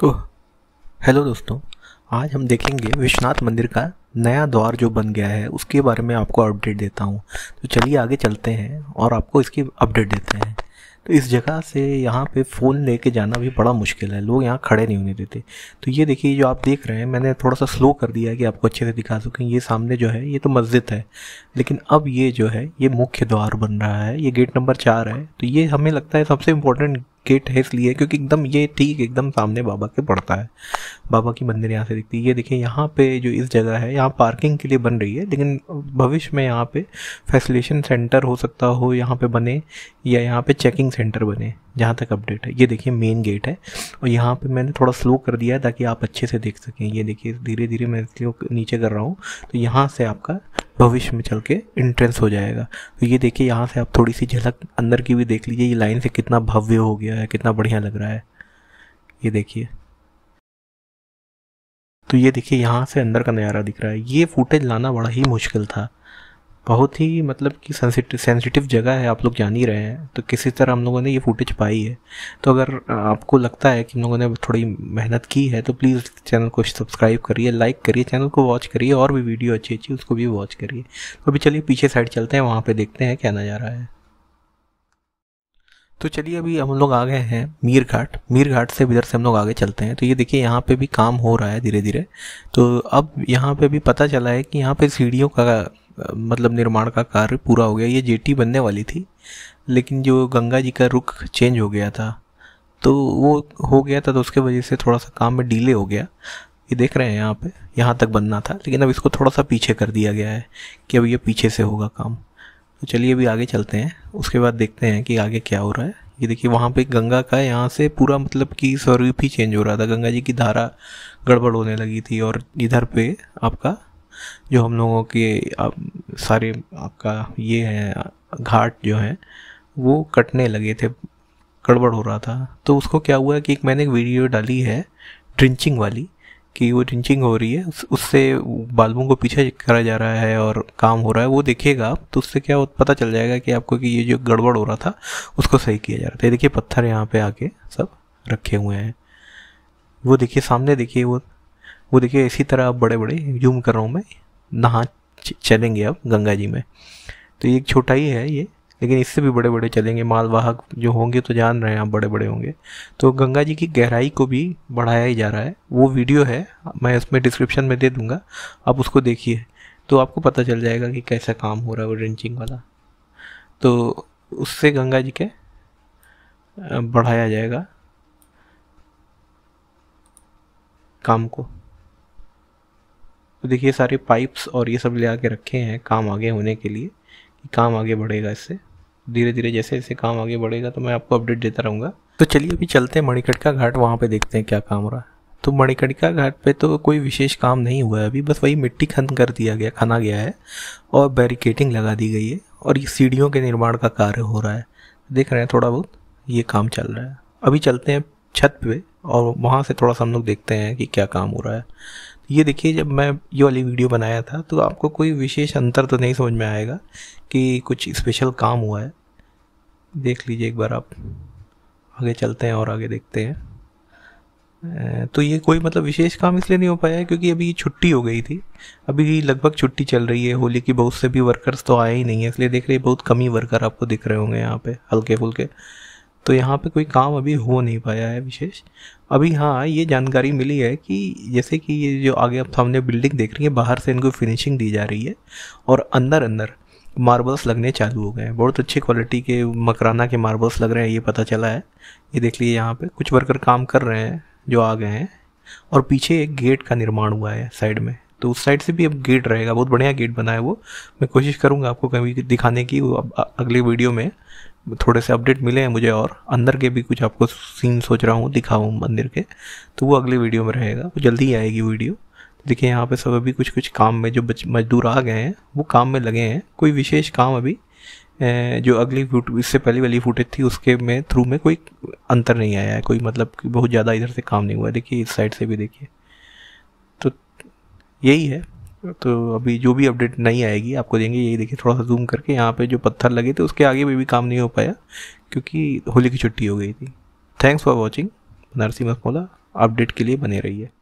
तो हेलो दोस्तों आज हम देखेंगे विश्वनाथ मंदिर का नया द्वार जो बन गया है उसके बारे में आपको अपडेट देता हूँ तो चलिए आगे चलते हैं और आपको इसकी अपडेट देते हैं तो इस जगह से यहाँ पे फ़ोन लेके जाना भी बड़ा मुश्किल है लोग यहाँ खड़े नहीं होने देते तो ये देखिए जो आप देख रहे हैं मैंने थोड़ा सा स्लो कर दिया है कि आपको अच्छे से दिखा सकें ये सामने जो है ये तो मस्जिद है लेकिन अब ये जो है ये मुख्य द्वार बन रहा है ये गेट नंबर चार है तो ये हमें लगता है सबसे इम्पोर्टेंट किट है इसलिए क्योंकि एकदम ये ठीक एकदम सामने बाबा के पड़ता है बाबा की मंदिर यहाँ से दिखती है ये देखिए यहाँ पे जो इस जगह है यहाँ पार्किंग के लिए बन रही है लेकिन भविष्य में यहाँ पे फैसिलेशन सेंटर हो सकता हो यहाँ पे बने या यहाँ पे चेकिंग सेंटर बने जहाँ तक अपडेट है ये देखिए मेन गेट है और यहाँ पे मैंने थोड़ा स्लो कर दिया है ताकि आप अच्छे से देख सकें ये देखिए धीरे धीरे मैं इसको नीचे कर रहा हूँ तो यहाँ से आपका भविष्य में चल के इंट्रेंस हो जाएगा तो ये देखिए यहाँ से आप थोड़ी सी झलक अंदर की भी देख लीजिए ये लाइन से कितना भव्य हो गया है कितना बढ़िया लग रहा है ये देखिए तो ये देखिए यहाँ से अंदर का नज़ारा दिख रहा है ये फुटेज लाना बड़ा ही मुश्किल था बहुत ही मतलब कि सेंसिटिव जगह है आप लोग जान ही रहे हैं तो किसी तरह हम लोगों ने ये फुटेज पाई है तो अगर आपको लगता है कि हम लोगों ने थोड़ी मेहनत की है तो प्लीज़ चैनल को सब्सक्राइब करिए लाइक करिए चैनल को वॉच करिए और भी वीडियो अच्छी अच्छी उसको भी वॉच करिए तो अभी चलिए पीछे साइड चलते हैं वहाँ पर देखते हैं क्या नज़ारा है तो चलिए अभी हम लोग आ गए हैं मीर घाट मीर घाट से इधर से हम लोग आगे चलते हैं तो ये देखिए यहाँ पे भी काम हो रहा है धीरे धीरे तो अब यहाँ पे भी पता चला है कि यहाँ पे सीढ़ियों का मतलब निर्माण का कार्य पूरा हो गया ये जेटी बनने वाली थी लेकिन जो गंगा जी का रुख चेंज हो गया था तो वो हो गया था तो उसके वजह से थोड़ा सा काम में डिले हो गया ये देख रहे हैं यहाँ पे यहाँ तक बनना था लेकिन अब इसको थोड़ा सा पीछे कर दिया गया है कि अब ये पीछे से होगा काम तो चलिए अभी आगे चलते हैं उसके बाद देखते हैं कि आगे क्या हो रहा है ये देखिए वहाँ पे गंगा का यहाँ से पूरा मतलब कि स्वरूप ही चेंज हो रहा था गंगा जी की धारा गड़बड़ होने लगी थी और इधर पे आपका जो हम लोगों के आप सारे आपका ये है घाट जो है वो कटने लगे थे गड़बड़ हो रहा था तो उसको क्या हुआ कि एक मैंने एक वीडियो डाली है ड्रिंचिंग वाली कि वो ड्रिंचिंग हो रही है उस, उससे बालबों को पीछे करा जा रहा है और काम हो रहा है वो देखिएगा आप तो उससे क्या पता चल जाएगा कि आपको कि ये जो गड़बड़ हो रहा था उसको सही किया जा रहा था देखिए पत्थर यहाँ पे आके सब रखे हुए हैं वो देखिए सामने देखिए वो वो देखिए इसी तरह आप बड़े बड़े जूम कर रहा हूँ मैं नहा चलेंगे आप गंगा जी में तो ये एक छोटा ही है ये लेकिन इससे भी बड़े बड़े चलेंगे मालवाहक जो होंगे तो जान रहे हैं आप बड़े बड़े होंगे तो गंगा जी की गहराई को भी बढ़ाया ही जा रहा है वो वीडियो है मैं इसमें डिस्क्रिप्शन में दे दूँगा आप उसको देखिए तो आपको पता चल जाएगा कि कैसा काम हो रहा है वो ड्रिंचिंग वाला तो उससे गंगा जी के बढ़ाया जाएगा काम को तो देखिए सारे पाइप्स और ये सब ले आके रखे हैं काम आगे होने के लिए कि काम आगे बढ़ेगा इससे धीरे धीरे जैसे जैसे काम आगे बढ़ेगा तो मैं आपको अपडेट देता रहूँगा तो चलिए अभी चलते हैं मणिकटका घाट वहाँ पर देखते हैं क्या काम हो रहा है तो मणिकटका घाट पे तो कोई विशेष काम नहीं हुआ है अभी बस वही मिट्टी खन कर दिया गया खना गया है और बैरिकेटिंग लगा दी गई है और ये सीढ़ियों के निर्माण का कार्य हो रहा है देख रहे हैं थोड़ा बहुत ये काम चल रहा है अभी चलते हैं छत पे और वहाँ से थोड़ा सा हम लोग देखते हैं कि क्या काम हो रहा है ये देखिए जब मैं ये वाली वीडियो बनाया था तो आपको कोई विशेष अंतर तो नहीं समझ में आएगा कि कुछ स्पेशल काम हुआ है देख लीजिए एक बार आप आगे चलते हैं और आगे देखते हैं तो ये कोई मतलब विशेष काम इसलिए नहीं हो पाया क्योंकि अभी छुट्टी हो गई थी अभी लगभग छुट्टी चल रही है होली की बहुत से भी वर्कर्स तो आए ही नहीं है इसलिए देख रहे बहुत कम ही वर्कर आपको दिख रहे होंगे यहाँ पे हल्के फुल्के तो यहाँ पे कोई काम अभी हो नहीं पाया है विशेष अभी हाँ ये जानकारी मिली है कि जैसे कि ये जो आगे आप सामने बिल्डिंग देख रही है बाहर से इनको फिनिशिंग दी जा रही है और अंदर अंदर मार्बल्स लगने चालू हो गए हैं बहुत अच्छी क्वालिटी के मकराना के मार्बल्स लग रहे हैं ये पता चला है ये देख लीजिए यहाँ पे कुछ वर्कर काम कर रहे हैं जो आ गए हैं और पीछे एक गेट का निर्माण हुआ है साइड में तो उस साइड से भी अब गेट रहेगा बहुत बढ़िया गेट बना है वो मैं कोशिश करूँगा आपको कभी दिखाने की वो अगले वीडियो में थोड़े से अपडेट मिले हैं मुझे और अंदर के भी कुछ आपको सीन सोच रहा हूँ दिखाऊँ मंदिर के तो वो अगली वीडियो में रहेगा वो जल्दी ही आएगी वीडियो देखिए यहाँ पे सब अभी कुछ कुछ काम में जो मजदूर आ गए हैं वो काम में लगे हैं कोई विशेष काम अभी जो अगली इससे पहली वाली फुटेज थी उसके में थ्रू में कोई अंतर नहीं आया है कोई मतलब बहुत ज़्यादा इधर से काम नहीं हुआ देखिए इस साइड से भी देखिए तो यही है तो अभी जो भी अपडेट नहीं आएगी आपको देंगे यही देखिए थोड़ा सा जूम करके यहाँ पे जो पत्थर लगे थे उसके आगे भी, भी काम नहीं हो पाया क्योंकि होली की छुट्टी हो गई थी थैंक्स फॉर वॉचिंग नरसिंह मसमोला अपडेट के लिए बने रही है